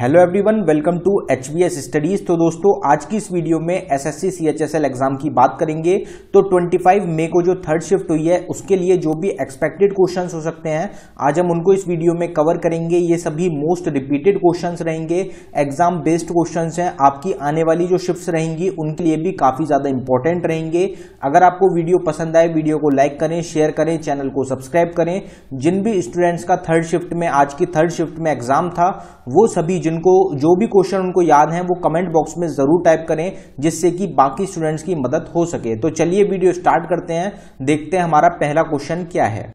Hello everyone welcome to H studies तो दोस्तों आज की इस वीडियो में S S C C H S L exam की बात करेंगे तो 25 मई को जो थर्ड शिफ्ट हुई है उसके लिए जो भी एक्सपेक्टेड क्वेश्चंस हो सकते हैं आज हम उनको इस वीडियो में कवर करेंगे ये सभी मोस्ट रिपीटेड क्वेश्चंस रहेंगे एग्जाम बेस्ड क्वेश्चंस हैं आपकी आने वाली जो शिफ्ट रहेंगी उनके लिए भी काफ़ी ज़्यादा इंपॉर्टेंट रहेंगे अगर आपको वीडियो पसंद आए वीडियो को लाइक करें शेयर करें चैनल को सब्सक्राइब करें जिन भी स्टूडेंट्स का थर्ड शिफ्ट में आज की थर्ड शिफ्ट में एग्जाम था वो सभी जिनको जो भी क्वेश्चन उनको याद है वो कमेंट बॉक्स में ज़रूर टाइप करें जिससे कि बाकी स्टूडेंट्स की मदद हो सके तो चलिए वीडियो स्टार्ट करते हैं देखते हैं हमारा पहला क्वेश्चन क्या है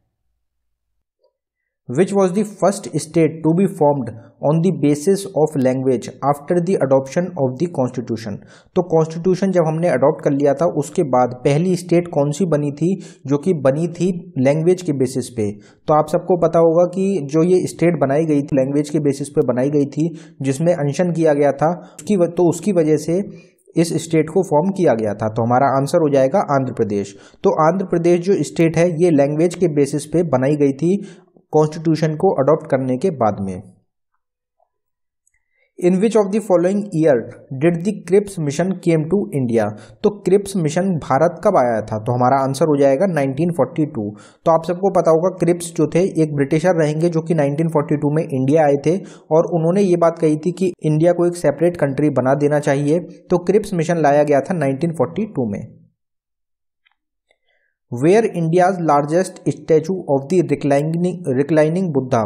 which was the first state to be formed on the basis of language after the adoption of the constitution तो कॉन्स्टिट्यूशन जब हमने अडॉप्ट कर लिया था उसके बाद पहली स्टेट कौन सी बनी थी जो कि बनी थी लैंग्वेज के बेसिस पे तो आप सबको पता होगा कि जो ये स्टेट बनाई गई थी लैंग्वेज के बेसिस पे बनाई गई थी जिसमें अनशन किया गया था उसकी तो उसकी वजह से इस स्टेट को फॉर्म किया गया था तो हमारा आंसर हो जाएगा आंध्र प्रदेश तो आंध्र प्रदेश जो स्टेट है ये लैंग्वेज के बेसिस पे बनाई गई थी कॉन्स्टिट्यूशन को अडॉप्ट करने के बाद में in which of the following year did the Cripps mission came to India तो क्रिप्स मिशन भारत कब आया था तो हमारा आंसर हो जाएगा 1942 तो आप सबको पता होगा क्रिप्स जो थे एक ब्रिटिशर रहेंगे जो कि 1942 में इंडिया आए थे और उन्होंने ये बात कही थी कि इंडिया को एक सेपरेट कंट्री बना देना चाहिए तो क्रिप्स मिशन लाया गया था नाइनटीन में where India's largest statue of the reclining reclining Buddha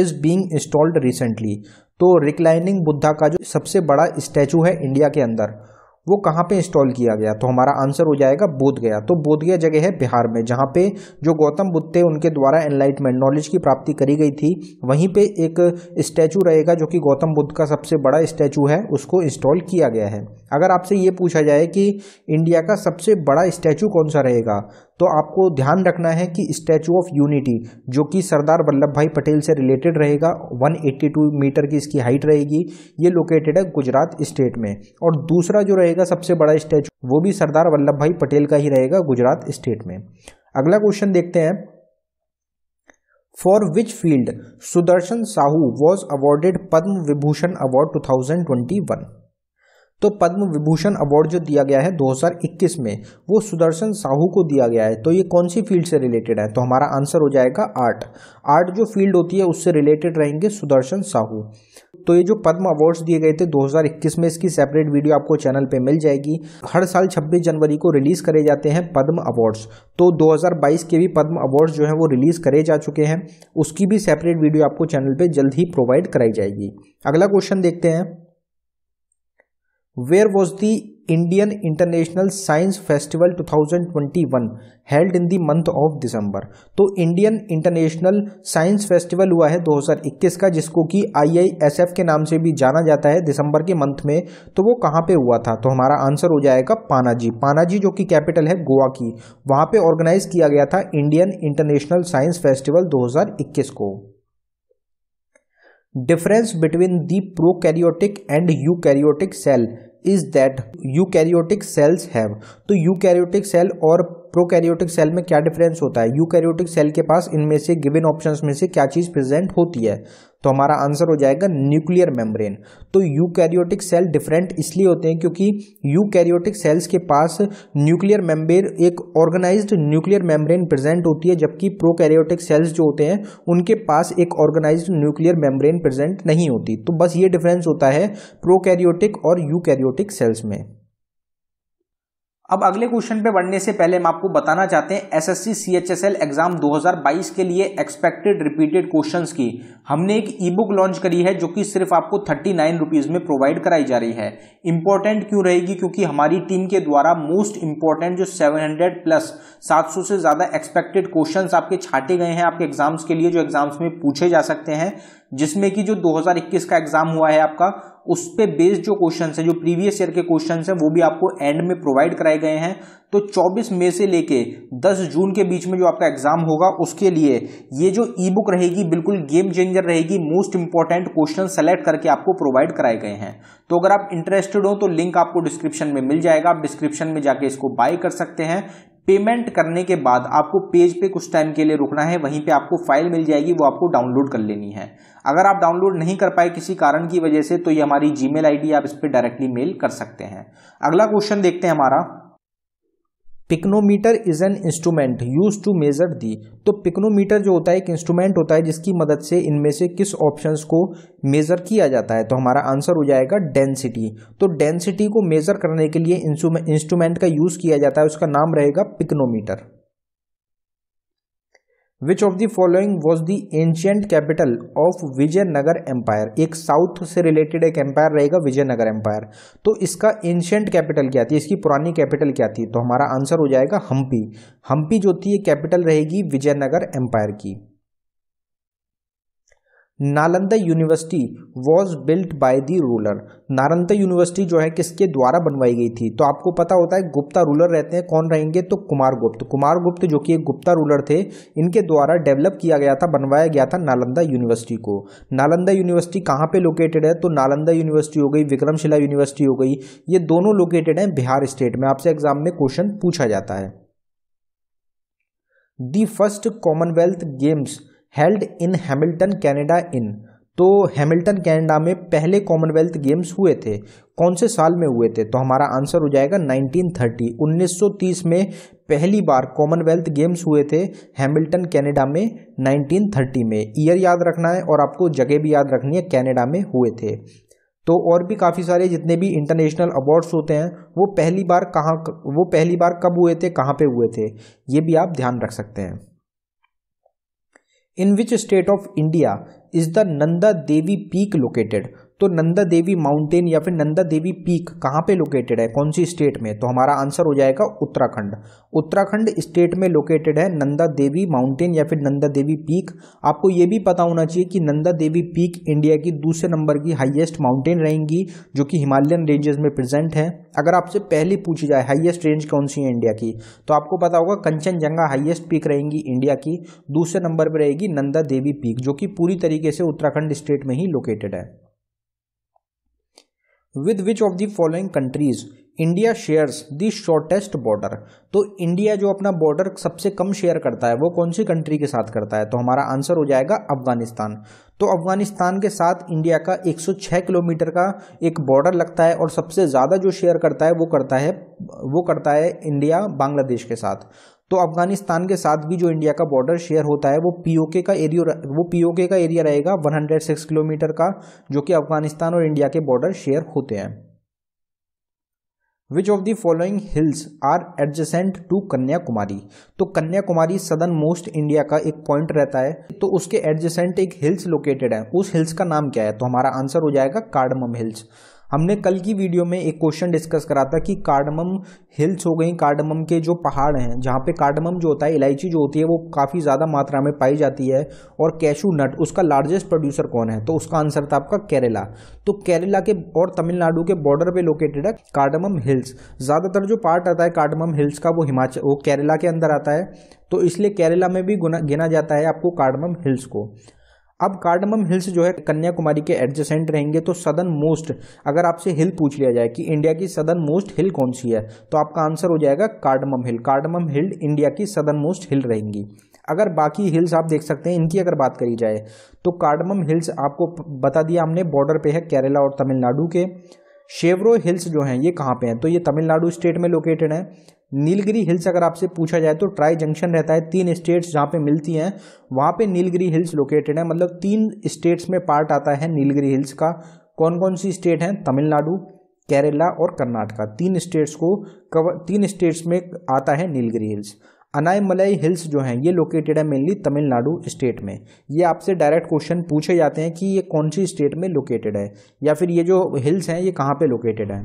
is being installed recently तो रिक्लाइनिंग बुद्धा का जो सबसे बड़ा स्टैचू है इंडिया के अंदर वो कहाँ पे इंस्टॉल किया गया तो हमारा आंसर हो जाएगा बोध गया तो बोध गया जगह है बिहार में जहाँ पे जो गौतम बुद्ध थे उनके द्वारा एनलाइटमेंट नॉलेज की प्राप्ति करी गई थी वहीं पे एक स्टैचू रहेगा जो कि गौतम बुद्ध का सबसे बड़ा स्टैचू है उसको इंस्टॉल किया गया है अगर आपसे ये पूछा जाए कि इंडिया का सबसे बड़ा स्टैचू कौन सा रहेगा तो आपको ध्यान रखना है कि स्टैचू ऑफ यूनिटी जो कि सरदार वल्लभ भाई पटेल से रिलेटेड रहेगा 182 मीटर की इसकी हाइट रहेगी ये लोकेटेड है गुजरात स्टेट में और दूसरा जो रहेगा सबसे बड़ा स्टैचू वो भी सरदार वल्लभ भाई पटेल का ही रहेगा गुजरात स्टेट में अगला क्वेश्चन देखते हैं for which field Sudarshan Sahu was awarded Padma Vibhushan award 2021 तो पद्म विभूषण अवार्ड जो दिया गया है 2021 में वो सुदर्शन साहू को दिया गया है तो ये कौन सी फील्ड से रिलेटेड है तो हमारा आंसर हो जाएगा आर्ट आर्ट जो फील्ड होती है उससे रिलेटेड रहेंगे सुदर्शन साहू तो ये जो पद्म अवार्ड्स दिए गए थे 2021 में इसकी सेपरेट वीडियो आपको चैनल पे मिल जाएगी हर साल 26 जनवरी को रिलीज़ करे जाते हैं पद्म अवार्ड्स तो 2022 के भी पद्म अवार्ड्स जो हैं वो रिलीज़ करे जा चुके हैं उसकी भी सेपरेट वीडियो आपको चैनल पे जल्द ही प्रोवाइड कराई जाएगी अगला क्वेश्चन देखते हैं where was the Indian International Science Festival 2021 held in the month of December तो इंडियन इंटरनेशनल साइंस फेस्टिवल हुआ है दो हजार इक्कीस का जिसको कि आई आई एस एफ के नाम से भी जाना जाता है दिसंबर के मंथ में तो वो कहाँ पर हुआ था तो हमारा आंसर हो जाएगा पानाजी पानाजी जो कि कैपिटल है गोवा की वहाँ पर ऑर्गेनाइज किया गया था इंडियन इंटरनेशनल साइंस फेस्टिवल दो हजार इक्कीस को difference between the karyotic and eukaryotic cell is that eukaryotic cells have तो यू कैरियोटिक सेल और प्रोकैरियोटिक सेल में क्या डिफरेंस होता है यूकैरियोटिक सेल के पास इनमें से गिवन ऑप्शंस में से क्या चीज़ प्रेजेंट होती है तो हमारा आंसर हो जाएगा न्यूक्लियर मेम्ब्रेन तो यूकैरियोटिक सेल डिफरेंट इसलिए होते हैं क्योंकि यूकैरियोटिक सेल्स के पास न्यूक्लियर मेम्ब्रेन एक ऑर्गेनाइज्ड न्यूक्लियर मेम्ब्रेन प्रेजेंट होती है जबकि प्रोकैरियोटिक सेल्स जो होते हैं उनके पास एक ऑर्गेनाइज्ड न्यूक्लियर मेम्ब्रेन प्रेजेंट नहीं होती तो बस ये डिफरेंस होता है प्रोकैरियोटिक और यूकैरियोटिक सेल्स में अब अगले क्वेश्चन पे बढ़ने से पहले हम आपको बताना चाहते हैं एसएससी सीएचएसएल एग्जाम 2022 के लिए एक्सपेक्टेड रिपीटेड क्वेश्चंस की हमने एक ई बुक लॉन्च करी है जो कि सिर्फ आपको थर्टी नाइन रुपीज़ में प्रोवाइड कराई जा रही है इंपॉर्टेंट क्यों रहेगी क्योंकि हमारी टीम के द्वारा मोस्ट इंपॉर्टेंट जो 700 प्लस 700 से ज़्यादा एक्सपेक्टेड क्वेश्चन आपके छाटे गए हैं आपके एग्जाम्स के लिए जो एग्जाम्स में पूछे जा सकते हैं जिसमें कि जो 2021 का एग्जाम हुआ है आपका उस पर बेस्ड जो क्वेश्चन है जो प्रीवियस ईयर के क्वेश्चन है वो भी आपको एंड में प्रोवाइड कराए गए हैं तो 24 मई से लेके 10 जून के बीच में जो आपका एग्जाम होगा उसके लिए ये जो ई बुक रहेगी बिल्कुल गेम चेंजर रहेगी मोस्ट इंपॉर्टेंट क्वेश्चन सेलेक्ट करके आपको प्रोवाइड कराए गए हैं तो अगर आप इंटरेस्टेड हो तो लिंक आपको डिस्क्रिप्शन में मिल जाएगा आप डिस्क्रिप्शन में जाके इसको बाय कर सकते हैं पेमेंट करने के बाद आपको पेज पे कुछ टाइम के लिए रुकना है वहीं पे आपको फाइल मिल जाएगी वो आपको डाउनलोड कर लेनी है अगर आप डाउनलोड नहीं कर पाए किसी कारण की वजह से तो ये हमारी जीमेल आईडी आप इस पर डायरेक्टली मेल कर सकते हैं अगला क्वेश्चन देखते हैं हमारा pycnometer is an instrument use to measure the तो पिक्नोमीटर जो होता है एक इंस्ट्रूमेंट होता है जिसकी मदद से इनमें से किस ऑप्शंस को मेजर किया जाता है तो हमारा आंसर हो जाएगा डेंसिटी तो डेंसिटी को मेजर करने के लिए इंस्ट्रूमेंट का यूज किया जाता है उसका नाम रहेगा pycnometer which of the following was the ancient capital of Vijayanagara empire एक साउथ से रिलेटेड एक एम्पायर रहेगा विजयनगर एम्पायर तो इसका एंशियंट कैपिटल क्या थी इसकी पुरानी कैपिटल क्या थी तो हमारा आंसर हो जाएगा हम्पी हम्पी जो थी ये कैपिटल रहेगी विजयनगर एम्पायर की Nalanda university was built by the ruler Nalanda university जो है किसके द्वारा बनवाई गई थी तो आपको पता होता है गुप्ता रूलर रहते हैं कौन रहेंगे तो कुमार गुप्त कुमार गुप्त जो कि एक गुप्ता रूलर थे इनके द्वारा डेवलप किया गया था बनवाया गया था नालंदा यूनिवर्सिटी को नालंदा यूनिवर्सिटी कहाँ पर लोकेटेड है तो नालंदा यूनिवर्सिटी हो गई विक्रमशिला यूनिवर्सिटी हो गई ये दोनों लोकेटेड हैं बिहार स्टेट में आपसे एग्जाम में क्वेश्चन पूछा जाता है the first Commonwealth Games held in Hamilton Canada in तो हैमिल्टन कैनेडा में पहले कॉमनवेल्थ गेम्स हुए थे कौन से साल में हुए थे तो हमारा आंसर हो जाएगा 1930 1930 में पहली बार कॉमनवेल्थ गेम्स हुए थे हैमिल्टन कैनेडा में 1930 में ईयर याद रखना है और आपको जगह भी याद रखनी है कैनेडा में हुए थे तो और भी काफ़ी सारे जितने भी इंटरनेशनल अवार्ड्स होते हैं वो पहली बार कहाँ वो पहली बार कब हुए थे कहाँ पे हुए थे ये भी आप ध्यान रख सकते हैं In which state of India is the Nanda Devi peak located? तो नंदा देवी माउंटेन या फिर नंदा देवी पीक कहाँ पे लोकेटेड है कौन सी स्टेट में तो हमारा आंसर हो जाएगा उत्तराखंड उत्तराखंड स्टेट में लोकेटेड है नंदा देवी माउंटेन या फिर नंदा देवी पीक आपको ये भी पता होना चाहिए कि नंदा देवी पीक इंडिया की दूसरे नंबर की हाइएस्ट माउंटेन रहेंगी जो कि हिमालयन रेंजेस में प्रेजेंट है अगर आपसे पहले पूछी जाए हाइएस्ट रेंज कौन सी है इंडिया की तो आपको पता होगा कंचनजंगा हाइएस्ट पीक रहेंगी इंडिया की दूसरे नंबर पर रहेगी नंदा देवी पीक जो कि पूरी तरीके से उत्तराखंड स्टेट में ही लोकेटेड है with which of the following countries India shares the shortest border तो इंडिया जो अपना बॉर्डर सबसे कम शेयर करता है वो कौन सी कंट्री के साथ करता है तो हमारा आंसर हो जाएगा अफगानिस्तान तो अफगानिस्तान के साथ इंडिया का 106 किलोमीटर का एक बॉर्डर लगता है और सबसे ज़्यादा जो शेयर करता है वो करता है वो करता है इंडिया बांग्लादेश के साथ तो अफगानिस्तान के साथ भी जो इंडिया का बॉर्डर शेयर होता है वो पीओके का एरिया वो पीओके का एरिया रहेगा 106 किलोमीटर का जो कि अफगानिस्तान और इंडिया के बॉर्डर शेयर होते हैं which of the following hills are adjacent to Kanyakumari तो कन्याकुमारी सदन मोस्ट इंडिया का एक पॉइंट रहता है तो उसके एडजेसेंट एक हिल्स लोकेटेड है उस हिल्स का नाम क्या है तो हमारा आंसर हो जाएगा कार्डमम हिल्स हमने कल की वीडियो में एक क्वेश्चन डिस्कस करा था कि कार्डमम हिल्स हो गई कार्डमम के जो पहाड़ हैं जहाँ पे कार्डमम जो होता है इलायची जो होती है वो काफ़ी ज़्यादा मात्रा में पाई जाती है और कैशू नट उसका लार्जेस्ट प्रोड्यूसर कौन है तो उसका आंसर था आपका केरला तो केरला के और तमिलनाडु के बॉर्डर पर लोकेटेड है कार्डमम हिल्स ज़्यादातर जो पार्ट आता है कार्डमम हिल्स का वो हिमाचल वो केरला के अंदर आता है तो इसलिए केरला में भी गुना गिना जाता है आपको कार्डमम हिल्स को अब कार्डमम हिल्स जो है कन्याकुमारी के एडजेसेंट रहेंगे तो सदन मोस्ट अगर आपसे हिल पूछ लिया जाए कि इंडिया की सदन मोस्ट हिल कौन सी है तो आपका आंसर हो जाएगा cardamom hill cardamom hill India की सदन मोस्ट हिल रहेंगी अगर बाकी हिल्स आप देख सकते हैं इनकी अगर बात करी जाए तो कार्डमम हिल्स आपको बता दिया हमने बॉर्डर पे है केरला और तमिलनाडु के शेवरो हिल्स जो हैं ये कहाँ पे हैं तो ये तमिलनाडु स्टेट में लोकेटेड हैं नीलगिरी हिल्स अगर आपसे पूछा जाए तो ट्राई जंक्शन रहता है तीन स्टेट्स जहाँ पे मिलती हैं वहाँ पे नीलगिरी हिल्स लोकेटेड है मतलब तीन स्टेट्स में पार्ट आता है नीलगिरी हिल्स का कौन कौन सी स्टेट हैं तमिलनाडु केरला और कर्नाटका तीन स्टेट्स को कवर तीन स्टेट्स में आता है नीलगिरी हिल्स अनायमलई हिल्स जो हैं ये लोकेटेड है मेनली तमिलनाडु स्टेट में ये आपसे डायरेक्ट क्वेश्चन पूछे जाते हैं कि ये कौन सी स्टेट में लोकेटेड है या फिर ये जो हिल्स हैं ये कहाँ पे लोकेटेड हैं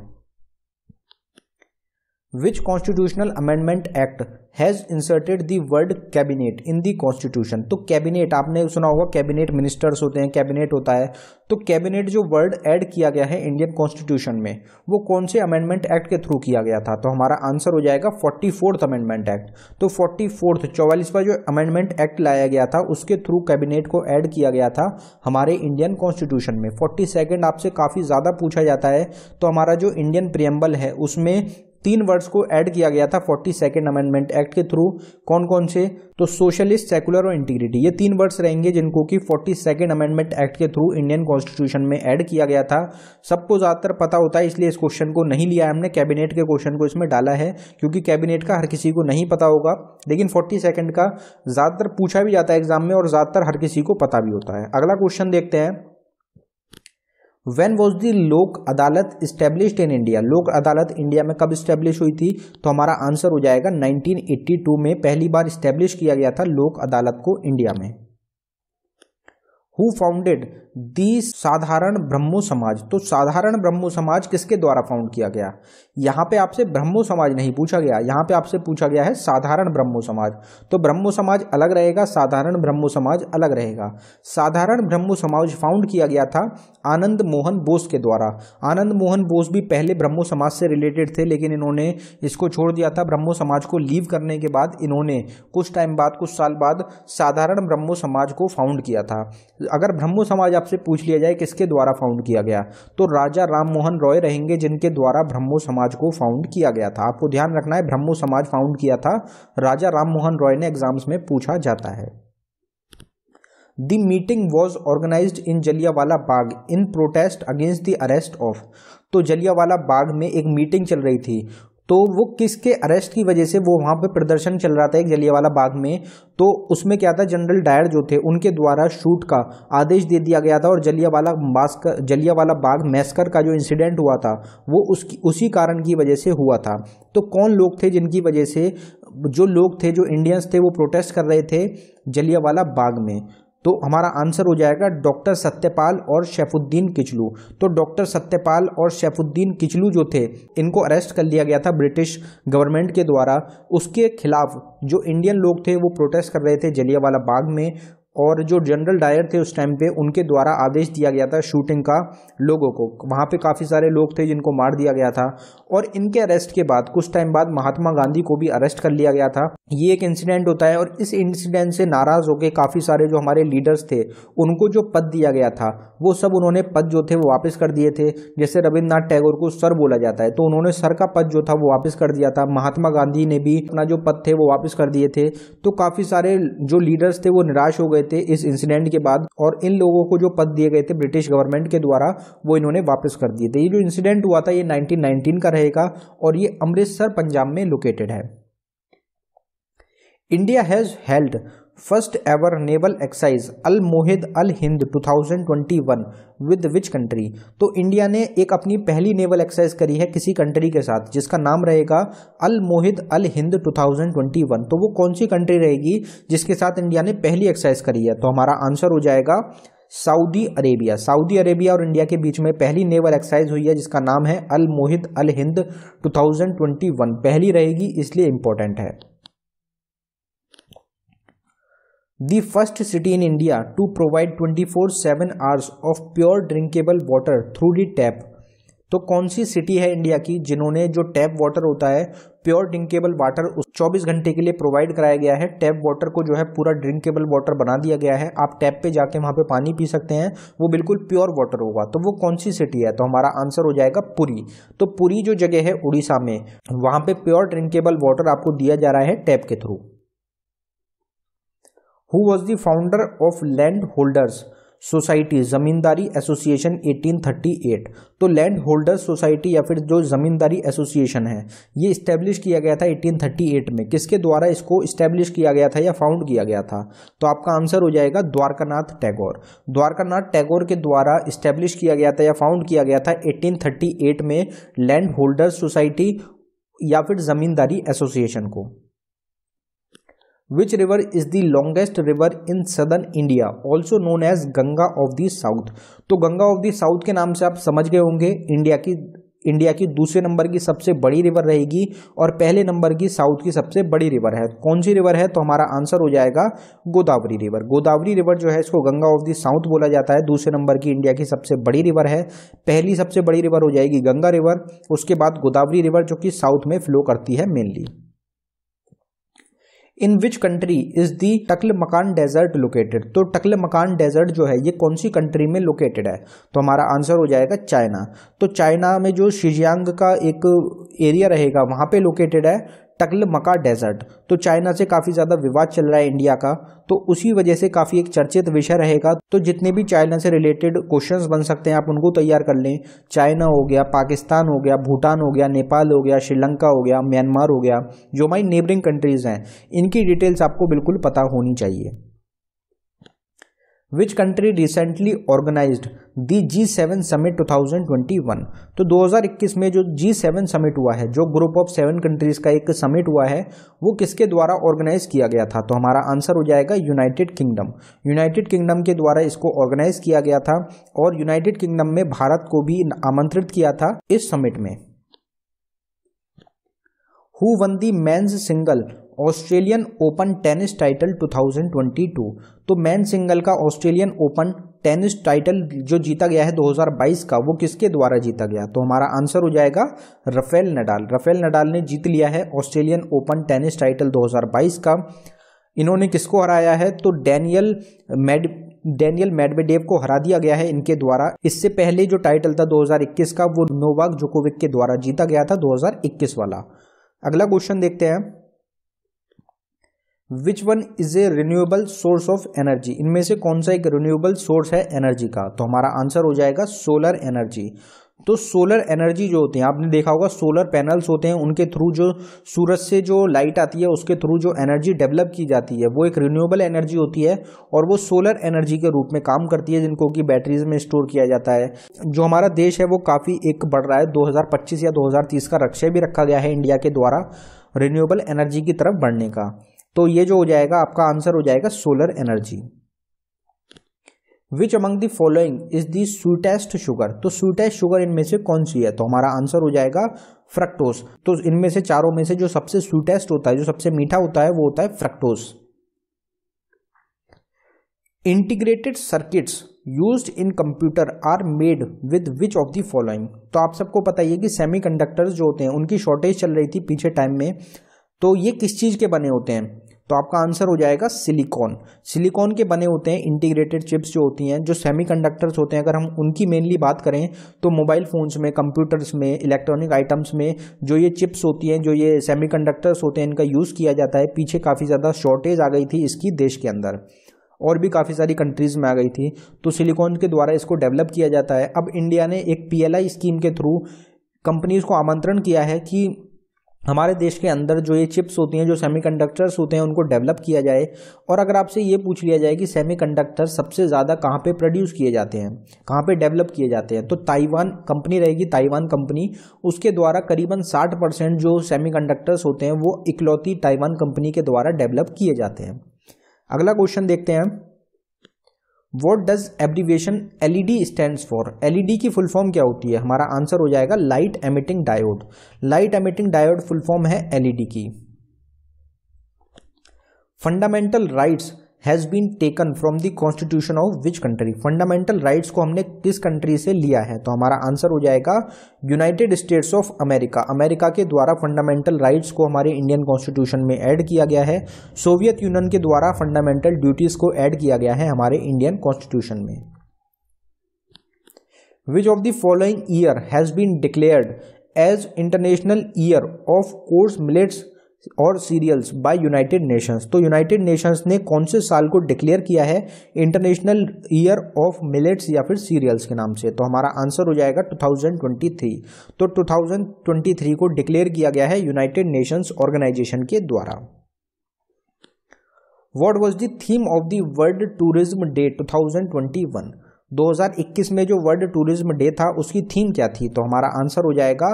which constitutional amendment act has inserted the word cabinet in the constitution तो कैबिनेट आपने सुना होगा कैबिनेट मिनिस्टर्स होते हैं कैबिनेट होता है तो कैबिनेट जो वर्ड एड किया गया है इंडियन कॉन्स्टिट्यूशन में वो कौन से अमेंडमेंट एक्ट के थ्रू किया गया था तो हमारा आंसर हो जाएगा फोर्टी फोर्थ अमेंडमेंट एक्ट तो फोर्टी फोर्थ चौवालीसवा जो अमेंडमेंट एक्ट लाया गया था उसके थ्रू कैबिनेट को एड किया गया था हमारे इंडियन कॉन्स्टिट्यूशन में फोर्टी सेकेंड आपसे काफ़ी ज़्यादा पूछा जाता है तो हमारा जो इंडियन प्रियम्बल है उसमें तीन वर्ड्स को ऐड किया गया था फोर्टी सेकेंड अमेंडमेंट एक्ट के थ्रू कौन कौन से तो सोशलिस्ट सेकुलर और इंटीग्रिटी ये तीन वर्ड्स रहेंगे जिनको कि फोर्टी सेकेंड अमेंडमेंट एक्ट के थ्रू इंडियन कॉन्स्टिट्यूशन में ऐड किया गया था सबको ज़्यादातर पता होता है इसलिए इस क्वेश्चन को नहीं लिया हमने कैबिनेट के क्वेश्चन को इसमें डाला है क्योंकि कैबिनेट का हर किसी को नहीं पता होगा लेकिन फोर्टी सेकेंड का ज़्यादातर पूछा भी जाता है एग्जाम में और ज़्यादातर हर किसी को पता भी होता है अगला क्वेश्चन देखते हैं वेन वॉज दी लोक अदालत इस्टेब्लिश्ड इन इंडिया लोक अदालत इंडिया में कब इस्टेब्लिश हुई थी तो हमारा आंसर हो जाएगा 1982 में पहली बार स्टैब्लिश किया गया था लोक अदालत को इंडिया में हु फाउंडेड दी साधारण ब्रह्मो समाज तो साधारण ब्रह्मो समाज किसके द्वारा फाउंड किया गया यहाँ पे आपसे ब्रह्मो समाज नहीं पूछा गया यहां पे आपसे पूछा गया है साधारण ब्रह्मो समाज तो ब्रह्मो समाज अलग रहेगा साधारण ब्रह्मो समाज अलग रहेगा साधारण ब्रह्मो समाज फाउंड किया गया था आनंद मोहन बोस के द्वारा आनंद मोहन बोस भी पहले ब्रह्मो समाज से रिलेटेड थे लेकिन इन्होंने इसको छोड़ दिया था ब्रह्मो समाज को लीव करने के बाद इन्होंने कुछ टाइम बाद कुछ साल बाद साधारण ब्रह्मो समाज को फाउंड किया था अगर ब्रह्मो समाज आपसे पूछ लिया जाए किसके द्वारा फाउंड किया गया तो राजा राम मोहन रॉय रहेंगे जिनके द्वारा ब्रह्मो समाज को फाउंड किया गया था आपको ध्यान रखना है ब्रह्मो समाज फाउंड किया था राजा राम मोहन रॉय ने एग्जाम्स में पूछा जाता है the meeting was organise in Jallianwala Bagh in protest against the arrest of तो जलियावाला बाग में एक मीटिंग चल रही थी तो वो किसके अरेस्ट की वजह से वो वहाँ पे प्रदर्शन चल रहा था एक जलियावाला बाग में तो उसमें क्या था जनरल डायर जो थे उनके द्वारा शूट का आदेश दे दिया गया था और जलियावाला मास्कर जलियावाला बाग मैस्कर का जो इंसिडेंट हुआ था वो उसकी उसी कारण की वजह से हुआ था तो कौन लोग थे जिनकी वजह से जो लोग थे जो इंडियंस थे वो प्रोटेस्ट कर रहे थे जलियावाला बाग में तो हमारा आंसर हो जाएगा डॉक्टर सत्यपाल और शैफुद्दीन किचलू तो डॉक्टर सत्यपाल और शैफुद्दीन किचलू जो थे इनको अरेस्ट कर लिया गया था ब्रिटिश गवर्नमेंट के द्वारा उसके खिलाफ जो इंडियन लोग थे वो प्रोटेस्ट कर रहे थे जलियावाला बाग में और जो जनरल डायर थे उस टाइम पे उनके द्वारा आदेश दिया गया था शूटिंग का लोगों को वहाँ पे काफ़ी सारे लोग थे जिनको मार दिया गया था और इनके अरेस्ट के बाद कुछ टाइम बाद महात्मा गांधी को भी अरेस्ट कर लिया गया था ये एक इंसिडेंट होता है और इस इंसिडेंट से नाराज़ होकर काफ़ी सारे जो हमारे लीडर्स थे उनको जो पद दिया गया था वो सब उन्होंने पद जो थे वो वापस कर दिए थे जैसे रविन्द्रनाथ टैगोर को सर बोला जाता है तो उन्होंने सर का पद जो था वो वापस कर दिया था महात्मा गांधी ने भी अपना जो पद थे वो वापस कर दिए थे तो काफ़ी सारे जो लीडर्स थे वो निराश हो गए गए थे इस इंसिडेंट के बाद और इन लोगों को जो पद दिए गए थे ब्रिटिश गवर्नमेंट के द्वारा वो इन्होंने वापस कर दिए थे ये जो इंसिडेंट हुआ था ये 1919 का रहेगा और ये अमृतसर पंजाब में लोकेटेड है India has held first ever naval exercise Al Mohed Al Hind 2021 with which country तो इंडिया ने एक अपनी पहली नेवल एक्साइज करी है किसी कंट्री के साथ जिसका नाम रहेगा अल मोहिद अल हिंद 2021 तो वो कौन सी कंट्री रहेगी जिसके साथ इंडिया ने पहली एक्साइज करी है तो हमारा आंसर हो जाएगा सऊदी अरेबिया सऊदी अरेबिया और इंडिया के बीच में पहली नेवल एक्साइज हुई है जिसका नाम है अल मोहिद अल हिंद 2021 पहली रहेगी इसलिए इम्पोर्टेंट है the first city in India to provide 24/7 hours of pure drinkable water through the tap तो कौन सी सिटी है इंडिया की जिन्होंने जो टैप वाटर होता है प्योर ड्रिंकेबल वाटर उस 24 घंटे के लिए प्रोवाइड कराया गया है टैप वाटर को जो है पूरा ड्रिंकेबल वाटर बना दिया गया है आप टैप पे जाके वहाँ पे पानी पी सकते हैं वो बिल्कुल प्योर वाटर होगा तो वो कौन सी सिटी है तो हमारा आंसर हो जाएगा पुरी तो पुरी जो जगह है उड़ीसा में वहाँ पर प्योर ड्रिंकेबल वाटर आपको दिया जा रहा है टैप के through who was the founder of land holders society zamindari association 1838 तो लैंड होल्डर्स सोसाइटी या फिर जो ज़मींदारी एसोसिएशन है ये इस्टेब्लिश किया गया था 1838 में किसके द्वारा इसको इस्टेब्लिश किया गया था या फाउंड किया गया था तो आपका आंसर हो जाएगा द्वारकानाथ टैगोर द्वारकानाथ टैगोर के द्वारा इस्टेब्लिश किया गया था या फाउंड किया गया था 1838 में लैंड होल्डर्स सोसाइटी या फिर ज़मींदारी एसोसिएशन को which river is the longest river in southern India also known as Ganga of the south तो गंगा ऑफ द साउथ के नाम से आप समझ गए होंगे इंडिया की इंडिया की दूसरे नंबर की सबसे बड़ी रिवर रहेगी और पहले नंबर की साउथ की सबसे बड़ी रिवर है कौन सी रिवर है तो हमारा आंसर हो जाएगा गोदावरी रिवर गोदावरी रिवर जो है इसको गंगा ऑफ द साउथ बोला जाता है दूसरे नंबर की इंडिया की सबसे बड़ी रिवर है पहली सबसे बड़ी रिवर हो जाएगी गंगा रिवर उसके बाद गोदावरी रिवर जो कि साउथ में फ्लो करती है mainly in which country is the Taklamakan desert located तो टकल मकान डेजर्ट जो है ये कौन सी कंट्री में लोकेटेड है तो हमारा आंसर हो जाएगा चाइना तो चाइना में जो शिजियांग का एक एरिया रहेगा वहां पे लोकेटेड है मका डेजर्ट तो चाइना से काफ़ी ज़्यादा विवाद चल रहा है इंडिया का तो उसी वजह से काफ़ी एक चर्चित विषय रहेगा तो जितने भी चाइना से रिलेटेड क्वेश्चंस बन सकते हैं आप उनको तैयार कर लें चाइना हो गया पाकिस्तान हो गया भूटान हो गया नेपाल हो गया श्रीलंका हो गया म्यांमार हो गया जो हमारी नेबरिंग कंट्रीज़ हैं इनकी डिटेल्स आपको बिल्कुल पता होनी चाहिए which country recently organise the G seven summit two thousand twenty one तो दो हजार इक्कीस में जो जी सेवन समिट हुआ है जो ग्रुप ऑफ सेवन कंट्रीज का एक समिट हुआ है वो किसके द्वारा ऑर्गेनाइज किया गया था तो हमारा आंसर हो जाएगा यूनाइटेड किंगडम यूनाइटेड किंगडम के द्वारा इसको ऑर्गेनाइज किया गया था और यूनाइटेड किंगडम में भारत को भी आमंत्रित किया था इस समिट में who won the men's single Australian Open tennis title 2022 तो मैन सिंगल का ऑस्ट्रेलियन ओपन टेनिस टाइटल जो जीता गया है 2022 का वो किसके द्वारा जीता गया तो हमारा आंसर हो जाएगा रफेल नडाल रफेल नडाल ने जीत लिया है ऑस्ट्रेलियन ओपन टेनिस टाइटल 2022 का इन्होंने किसको हराया है तो डैनियल मेड डैनियल मेडवेडेव को हरा दिया गया है इनके द्वारा इससे पहले जो टाइटल था 2021 का वो नोवाक जोकोविक के द्वारा जीता गया था 2021 वाला अगला क्वेश्चन देखते हैं which one is a renewable source of energy इनमें से कौन सा एक रिन्यूएबल सोर्स है एनर्जी का तो हमारा आंसर हो जाएगा सोलर एनर्जी तो सोलर एनर्जी जो होती है आपने देखा होगा सोलर पैनल्स होते हैं उनके थ्रू जो सूरज से जो लाइट आती है उसके थ्रू जो एनर्जी डेवलप की जाती है वो एक रिन्यूएबल एनर्जी होती है और वो सोलर एनर्जी के रूप में काम करती है जिनको कि बैटरीज में स्टोर किया जाता है जो हमारा देश है वो काफ़ी एक बढ़ रहा है दो या दो का लक्ष्य भी रखा गया है इंडिया के द्वारा रिन्यूएबल एनर्जी की तरफ बढ़ने का तो ये जो हो जाएगा आपका आंसर हो जाएगा solar energy which among following is the sweetest sugar तो स्वीटेस्ट शुगर इनमें से कौन सी है तो हमारा आंसर हो जाएगा फ्रक्टोस तो इनमें से चारों में से जो सबसे स्वीटेस्ट होता है जो सबसे मीठा होता है वो होता है fructose integrated circuits use in computer are made with which of the following तो आप सबको पता ही है कि सेमीकंडक्टर्स जो होते हैं उनकी शॉर्टेज चल रही थी पीछे टाइम में तो ये किस चीज़ के बने होते हैं तो आपका आंसर हो जाएगा सिलिकॉन सिलिकॉन के बने होते हैं इंटीग्रेटेड चिप्स जो होती हैं जो सेमीकंडक्टर्स होते हैं अगर हम उनकी मेनली बात करें तो मोबाइल फ़ोन्स में कंप्यूटर्स में इलेक्ट्रॉनिक आइटम्स में जो ये चिप्स होती हैं जो ये सेमीकंडक्टर्स होते हैं इनका यूज़ किया जाता है पीछे काफ़ी ज़्यादा शॉर्टेज आ गई थी इसकी देश के अंदर और भी काफ़ी सारी कंट्रीज़ में आ गई थी तो सिलिकॉन के द्वारा इसको डेवलप किया जाता है अब इंडिया ने एक पीएलआई स्कीम के थ्रू कंपनीज़ को आमंत्रण किया है कि हमारे देश के अंदर जो ये चिप्स होती हैं जो सेमीकंडक्टर्स होते हैं उनको डेवलप किया जाए और अगर आपसे ये पूछ लिया जाए कि सेमीकंडक्टर सबसे ज़्यादा कहाँ पे प्रोड्यूस किए जाते हैं कहाँ पे डेवलप किए जाते हैं तो ताइवान कंपनी रहेगी ताइवान कंपनी उसके द्वारा करीबन 60 परसेंट जो सेमी होते हैं वो इकलौती ताइवान कंपनी के द्वारा डेवलप किए जाते हैं अगला क्वेश्चन देखते हैं what does abbreviation L E D stand for L E D की फुल फॉर्म क्या होती है हमारा आंसर हो जाएगा light emitting diode light emitting diode full form है एलईडी e की fundamental rights has been taken from the constitution of which country fundamental rights को हमने किस कंट्री से लिया है तो हमारा आंसर हो जाएगा United States of America America के द्वारा फंडामेंटल राइट्स को हमारे इंडियन कॉन्स्टिट्यूशन में ऐड किया गया है सोवियत यूनियन के द्वारा फंडामेंटल ड्यूटीज़ को ऐड किया गया है हमारे इंडियन कॉन्स्टिट्यूशन में which of the following year has been declared as international year of course millets और सीरियल्स बाय यूनाइटेड नेशंस तो यूनाइटेड नेशंस ने कौन से साल को डिक्लेयर किया है इंटरनेशनल ईयर ऑफ मिलेट्स या फिर सीरियल्स के नाम से तो हमारा आंसर हो जाएगा 2023 तो 2023 को डिक्लेयर किया गया है यूनाइटेड नेशंस ऑर्गेनाइजेशन के द्वारा what was the theme of the world tourism day 2021 2021 में जो वर्ल्ड टूरिज्म डे था उसकी थीम क्या थी तो हमारा आंसर हो जाएगा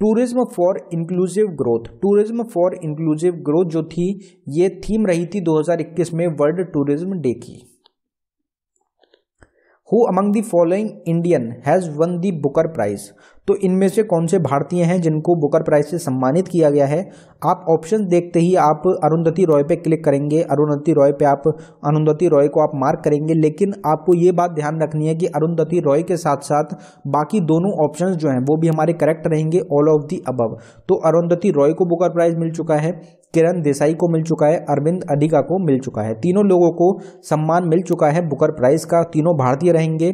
tourism for inclusive growth tourism for inclusive growth जो थी ये थीम रही थी 2021 में वर्ल्ड टूरिज्म डे की who among the following Indian has won the Booker prize तो इनमें से कौन से भारतीय हैं जिनको बुकर प्राइज से सम्मानित किया गया है आप ऑप्शन देखते ही आप अरुंधति रॉय पे क्लिक करेंगे अरुंधति रॉय पे आप अरुंधति रॉय को आप मार्क करेंगे लेकिन आपको ये बात ध्यान रखनी है कि अरुंधति रॉय के साथ साथ बाकी दोनों ऑप्शन जो हैं वो भी हमारे करेक्ट रहेंगे ऑल ऑफ दी अबव तो अरुंधति रॉय को बुकर प्राइज मिल चुका है किरण देसाई को मिल चुका है अरविंद अडिगा को मिल चुका है तीनों लोगों को सम्मान मिल चुका है बुकर प्राइज का तीनों भारतीय रहेंगे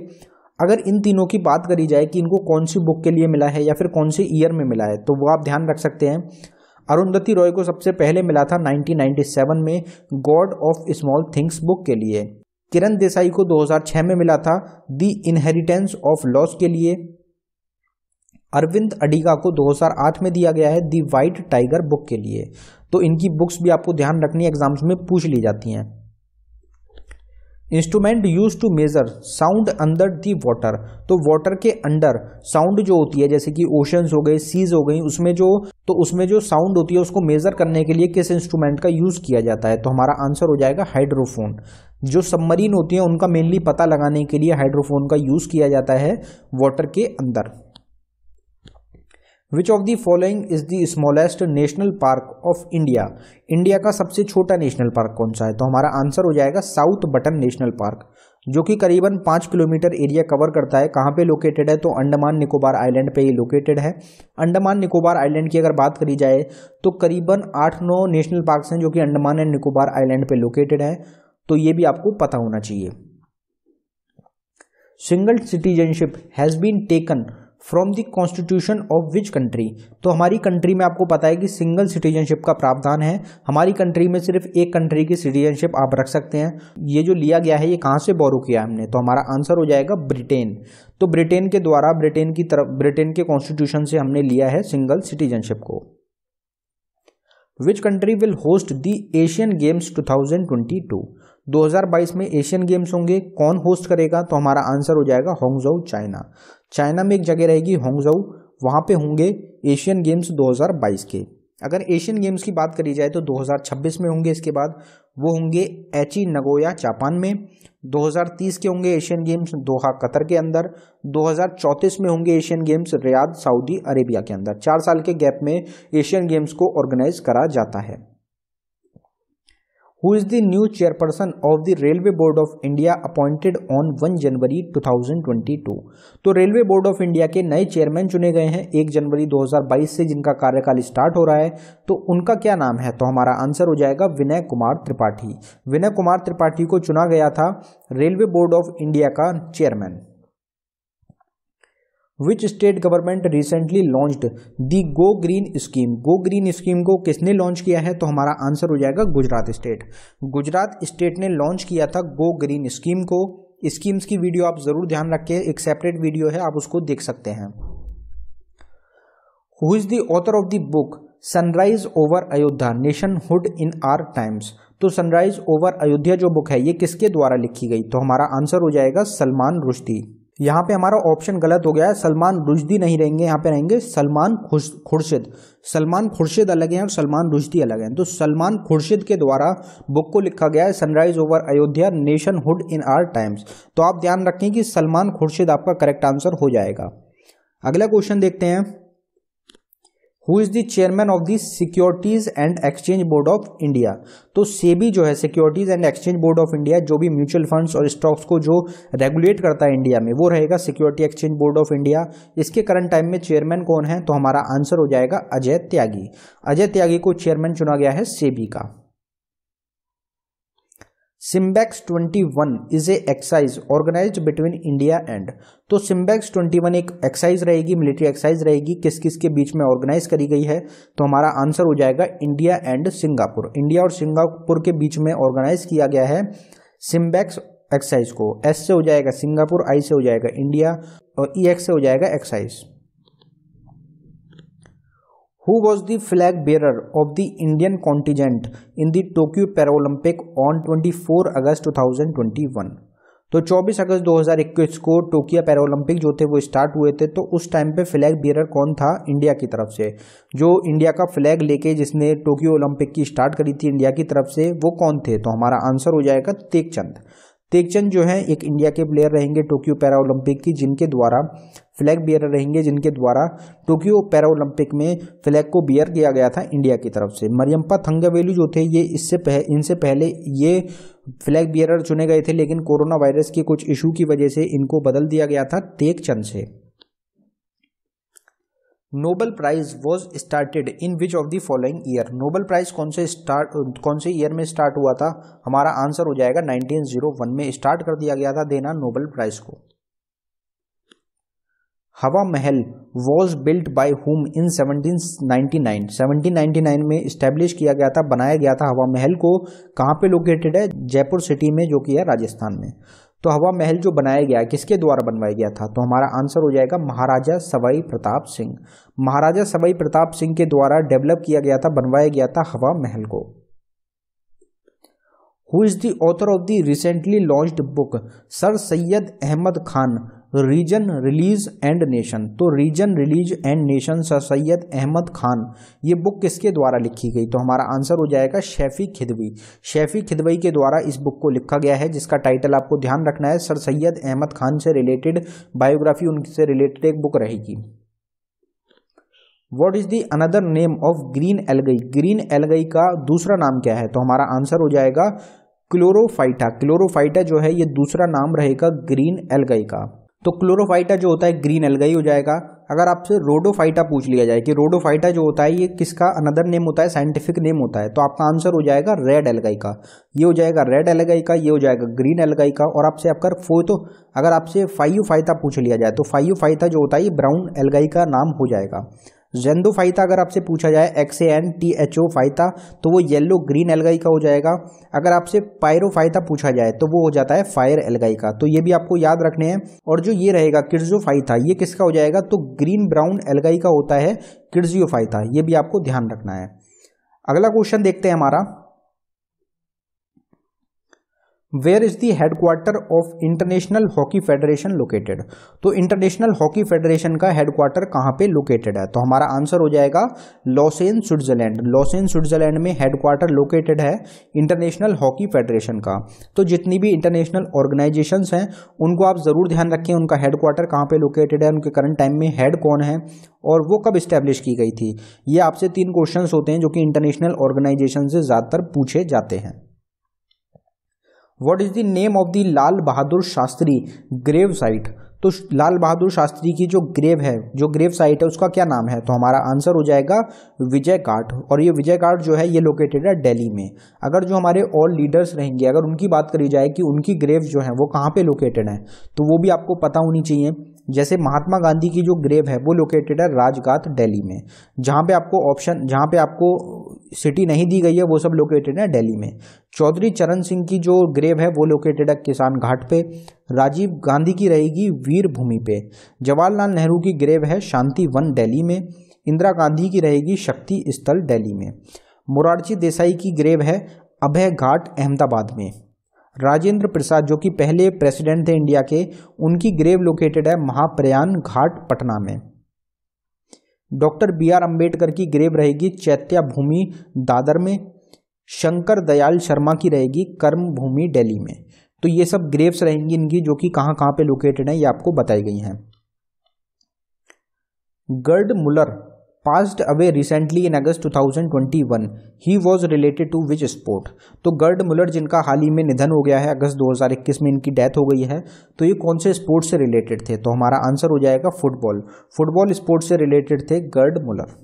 अगर इन तीनों की बात करी जाए कि इनको कौन सी बुक के लिए मिला है या फिर कौन से ईयर में मिला है तो वो आप ध्यान रख सकते हैं अरुंधति रॉय को सबसे पहले मिला था 1997 में God of Small Things book के लिए किरण देसाई को 2006 में मिला था दी इनहेरिटेंस ऑफ लॉस के लिए अरविंद अडिगा को 2008 में दिया गया है दी वाइट टाइगर बुक के लिए तो इनकी बुक्स भी आपको ध्यान रखनी एग्जाम्स में पूछ ली जाती हैं instrument use to measure sound under the water तो वॉटर के अंडर साउंड जो होती है जैसे कि ओशंस हो गए सीज हो गई उसमें जो तो उसमें जो साउंड होती है उसको मेजर करने के लिए किस इंस्ट्रूमेंट का यूज किया जाता है तो हमारा आंसर हो जाएगा हाइड्रोफोन जो सबमरीन होती है उनका मेनली पता लगाने के लिए हाइड्रोफोन का यूज किया जाता है वॉटर के अंदर which of the following is the smallest national park of India India का सबसे छोटा नेशनल पार्क कौन सा है तो हमारा आंसर हो जाएगा साउथ बटन नेशनल पार्क जो कि करीबन पाँच किलोमीटर एरिया कवर करता है कहाँ पे लोकेटेड है तो अंडमान निकोबार आइलैंड पे ये लोकेटेड है अंडमान निकोबार आइलैंड की अगर बात करी जाए तो करीबन आठ नौ नेशनल पार्क हैं जो कि अंडमान एंड निकोबार आइलैंड पे लोकेटेड है तो ये भी आपको पता होना चाहिए single citizenship has been taken from the constitution of which country तो हमारी कंट्री में आपको पता है कि सिंगल सिटीजनशिप का प्रावधान है हमारी कंट्री में सिर्फ एक कंट्री की सिटीजनशिप आप रख सकते हैं ये जो लिया गया है ये कहाँ से बोरू किया हमने तो हमारा आंसर हो जाएगा ब्रिटेन तो ब्रिटेन के द्वारा ब्रिटेन की तरफ ब्रिटेन के कॉन्स्टिट्यूशन से हमने लिया है सिंगल सिटीजनशिप को which country will host the Asian Games two thousand twenty two 2022 में एशियन गेम्स होंगे कौन होस्ट करेगा तो हमारा आंसर हो जाएगा होंगजो चाइना चाइना में एक जगह रहेगी होंगजो वहाँ पे होंगे एशियन गेम्स 2022 के अगर एशियन गेम्स की बात करी जाए तो 2026 में होंगे इसके बाद वो होंगे एच नगोया जापान में 2030 के होंगे एशियन गेम्स दोहा कतर के अंदर 2034 में होंगे Asian Games Riyadh Saudi Arabia के अंदर चार साल के गैप में एशियन गेम्स को ऑर्गेनाइज करा जाता है who is the new chairperson of the railway board of India appointed on one January two thousand twenty two तो रेलवे बोर्ड ऑफ इंडिया के नए चेयरमैन चुने गए हैं एक जनवरी दो हजार बाईस से जिनका कार्यकाल स्टार्ट हो रहा है तो उनका क्या नाम है तो हमारा आंसर हो जाएगा विनय कुमार त्रिपाठी विनय कुमार त्रिपाठी को चुना गया था रेलवे बोर्ड ऑफ इंडिया का chairman which state government recently launched the go green scheme go green scheme को किसने लॉन्च किया है तो हमारा आंसर हो जाएगा गुजरात स्टेट गुजरात स्टेट ने लॉन्च किया था गो ग्रीन स्कीम को स्कीम्स की वीडियो आप जरूर ध्यान रखें एक सेपरेट वीडियो है आप उसको देख सकते हैं who is the author of the book sunrise over Ayodhya nationhood in our times तो सनराइज ओवर अयोध्या जो बुक है ये किसके द्वारा लिखी गई तो हमारा आंसर हो जाएगा सलमान रुश्ती यहाँ पे हमारा ऑप्शन गलत हो गया है सलमान रुजदी नहीं रहेंगे यहाँ पे रहेंगे सलमान खुर्शिद सलमान खुर्शिद अलग हैं और सलमान रुजदी अलग हैं तो सलमान खुर्शिद के द्वारा बुक को लिखा गया है sunrise over Ayodhya nationhood in our times तो आप ध्यान रखें कि सलमान खुर्शिद आपका करेक्ट आंसर हो जाएगा अगला क्वेश्चन देखते हैं who is the chairman of the securities and exchange board of India तो सेबी जो है securities and exchange board of India जो भी म्यूचुअल फंड्स और स्टॉक्स को जो रेगुलेट करता है इंडिया में वो रहेगा security exchange board of India इसके करंट टाइम में चेयरमैन कौन है तो हमारा आंसर हो जाएगा अजय त्यागी अजय त्यागी को चेयरमैन चुना गया है सेबी का SIMBEX 21 is a exercise organise between India and तो सिम्बैक्स 21 एक एक्साइज रहेगी मिलिट्री एक्साइज रहेगी किस किस के बीच में ऑर्गेनाइज करी गई है तो हमारा आंसर हो जाएगा इंडिया एंड सिंगापुर इंडिया और सिंगापुर के बीच में ऑर्गेनाइज किया गया है सिम्बैक्स एक्साइज को एस से हो जाएगा सिंगापुर आई से हो जाएगा इंडिया और ई e एक्स से हो जाएगा exercise Who was the flag bearer of the Indian contingent in the Tokyo on twenty four August two thousand twenty one तो 24 अगस्त 2021 को टोकियो पैरालंपिक जो थे वो स्टार्ट हुए थे तो उस टाइम पे फ्लैग बियरर कौन था इंडिया की तरफ से जो इंडिया का फ्लैग लेके जिसने टोक्यो ओलंपिक की स्टार्ट करी थी इंडिया की तरफ से वो कौन थे तो हमारा आंसर हो जाएगा तेगचंद तेगचंद जो है एक इंडिया के प्लेयर रहेंगे टोक्यो पैरा ओलंपिक की जिनके द्वारा फ्लैग बियर रहेंगे जिनके द्वारा टोक्यो पैरा ओलंपिक में फ्लैग को बियर किया गया था इंडिया की तरफ से मरियम्पा थंगावेलू जो थे ये इससे पह, इनसे पहले ये फ्लैग बियर चुने गए थे लेकिन कोरोना वायरस के कुछ इशू की वजह से इनको बदल दिया गया था तेगचंद से Nobel prize was started in which of the following year Nobel prize कौन से स्टार्ट कौन से ईयर में स्टार्ट हुआ था हमारा आंसर हो जाएगा 1901 में स्टार्ट कर दिया गया था देना नोबल प्राइज को Hawa Mahal was built by whom in 1799 1799 में इस्टेब्लिश किया गया था बनाया गया था हवा महल को कहाँ पे लोकेटेड है जयपुर सिटी में जो कि है राजस्थान में तो हवा महल जो बनाया गया किसके द्वारा बनवाया गया था तो हमारा आंसर हो जाएगा महाराजा सवाई प्रताप सिंह महाराजा सवाई प्रताप सिंह के द्वारा डेवलप किया गया था बनवाया गया था हवा महल को who is the author of the recently launched book sir Syed Ahmad Khan reason religion and nation तो reason religion and nation sir Syed Ahmad Khan ये बुक किसके द्वारा लिखी गई तो हमारा आंसर हो जाएगा शेफ़ी खिदवी शेफ़ी खिदवई के द्वारा इस बुक को लिखा गया है जिसका टाइटल आपको ध्यान रखना है सर सैयद अहमद खान से रिलेटेड बायोग्राफी उनसे रिलेटेड एक बुक रहेगी what is the another name of green algae green algae का दूसरा नाम क्या है तो हमारा आंसर हो जाएगा क्लोरोफाइटा क्लोरोफाइटा जो है ये दूसरा नाम रहेगा ग्रीन एलगई का तो क्लोरोफाइटा जो होता है ग्रीन एलगाई हो जाएगा अगर आपसे रोडोफाइटा पूछ लिया जाए कि रोडोफाइटा जो होता है ये किसका अनदर नेम होता है साइंटिफिक नेम होता है तो आपका आंसर हो जाएगा रेड एलगाई का ये हो जाएगा रेड एलगाई का ये हो जाएगा ग्रीन एलगाई का और आपसे आपका फो तो अगर आपसे फाइयोफाइटा पूछ लिया जाए तो फाइयोफाइटा जो होता है ये ब्राउन एलगाई का नाम हो जाएगा जेंदो फाइता अगर आपसे पूछा जाए X A N T H O फाइता तो वो येलो ग्रीन एलगाई का हो जाएगा अगर आपसे फाइता पूछा जाए तो वो हो जाता है फायर एलगाई का तो ये भी आपको याद रखने हैं और जो ये रहेगा किर्जोफाइता ये किसका हो जाएगा तो ग्रीन ब्राउन एलगाई का होता है किर्जियोफाइता ये भी आपको ध्यान रखना है अगला क्वेश्चन देखते हैं हमारा where is the headquarter of international hockey federation located तो इंटरनेशनल हॉकी फेडरेशन का हेडक्वार्टर कहाँ पे लोकेटेड है तो हमारा आंसर हो जाएगा लॉसेन स्विट्जरलैंड लॉसेन स्विट्जरलैंड में हेडक्वार्टर लोकेटेड है इंटरनेशनल हॉकी फेडरेशन का तो जितनी भी इंटरनेशनल ऑर्गेनाइजेशन हैं उनको आप ज़रूर ध्यान रखें उनका हेडक्वार्टर कहाँ पर लोकेटेड है उनके करंट टाइम में हेड कौन है और वो कब इस्टेब्लिश की गई थी ये आपसे तीन क्वेश्चन होते हैं जो कि इंटरनेशनल ऑर्गेनाइजेशन से ज़्यादातर पूछे जाते हैं what is the name of the Lal Bahadur Shastri grave site तो लाल बहादुर शास्त्री की जो ग्रेव है जो ग्रेव साइट है उसका क्या नाम है तो हमारा आंसर हो जाएगा विजय घाट और ये विजय घाट जो है ये लोकेटेड है दिल्ली में अगर जो हमारे ऑल लीडर्स रहेंगे अगर उनकी बात करी जाए कि उनकी ग्रेव जो है वो कहाँ पे लोकेटेड है तो वो भी आपको पता होनी चाहिए जैसे महात्मा गांधी की जो ग्रेव है वो लोकेटेड है राजघाट दिल्ली में जहाँ पे आपको ऑप्शन जहाँ पे आपको सिटी नहीं दी गई है वो सब लोकेटेड है दिल्ली में चौधरी चरण सिंह की जो ग्रेव है वो लोकेटेड है किसान घाट पे राजीव गांधी की रहेगी वीर भूमि पे जवाहरलाल नेहरू की ग्रेव है शांति वन दिल्ली में इंदिरा गांधी की रहेगी शक्ति स्थल दिल्ली में मोरारजी देसाई की ग्रेव है अभय घाट अहमदाबाद में राजेंद्र प्रसाद जो कि पहले प्रेसिडेंट थे इंडिया के उनकी ग्रेव लोकेटेड है महाप्रयाण घाट पटना में डॉक्टर बी आर अम्बेडकर की ग्रेव रहेगी चैत्याभूमि भूमि दादर में शंकर दयाल शर्मा की रहेगी कर्म भूमि डेली में तो ये सब ग्रेव्स रहेंगी इनकी जो कि कहाँ कहाँ पे लोकेटेड हैं ये आपको बताई गई हैं Gerd Muller passed away recently in August 2021 he was related to which sport तो गर्ड मुलर जिनका हाल ही में निधन हो गया है अगस्त 2021 में इनकी डेथ हो गई है तो ये कौन से स्पोर्ट से रिलेटेड थे तो हमारा आंसर हो जाएगा फुटबॉल फुटबॉल स्पोर्ट से रिलेटेड थे Gerd Muller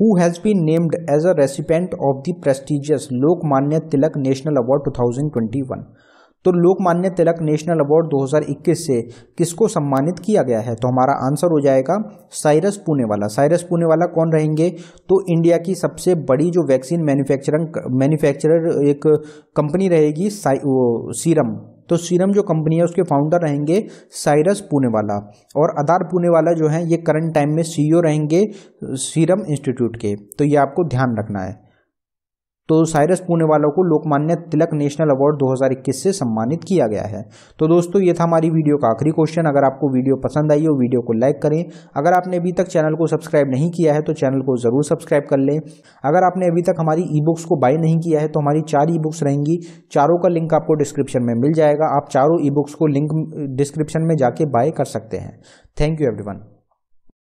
who has been named as a recipient of the prestigious Lokmanya Tilak national award two thousand twenty one तो लोकमान्य तिलक नेशनल अवार्ड 2021 से किसको सम्मानित किया गया है तो हमारा आंसर हो जाएगा साइरस पुणे वाला साइरस पुणे वाला कौन रहेंगे तो इंडिया की सबसे बड़ी जो वैक्सीन मैन्युफैक्चरिंग मैन्युफैक्चरर एक कंपनी रहेगी सीरम तो सीरम जो कंपनी है उसके फाउंडर रहेंगे साइरस पुणे वाला और आधार पुणे वाला जो है ये करंट टाइम में सीईओ e रहेंगे सीरम इंस्टीट्यूट के तो ये आपको ध्यान रखना है तो साइरस पुणे वालों को लोकमान्य तिलक नेशनल अवार्ड 2021 से सम्मानित किया गया है तो दोस्तों ये था हमारी वीडियो का आखिरी क्वेश्चन अगर आपको वीडियो पसंद आई हो वीडियो को लाइक करें अगर आपने अभी तक चैनल को सब्सक्राइब नहीं किया है तो चैनल को ज़रूर सब्सक्राइब कर लें अगर आपने अभी तक हमारी ई बुक्स को बाय नहीं किया है तो हमारी चार ई बुक्स रहेंगी चारों का लिंक आपको डिस्क्रिप्शन में मिल जाएगा आप चारों ई बुक्स को लिंक डिस्क्रिप्शन में जाके बाय कर सकते हैं थैंक यू एवरीवन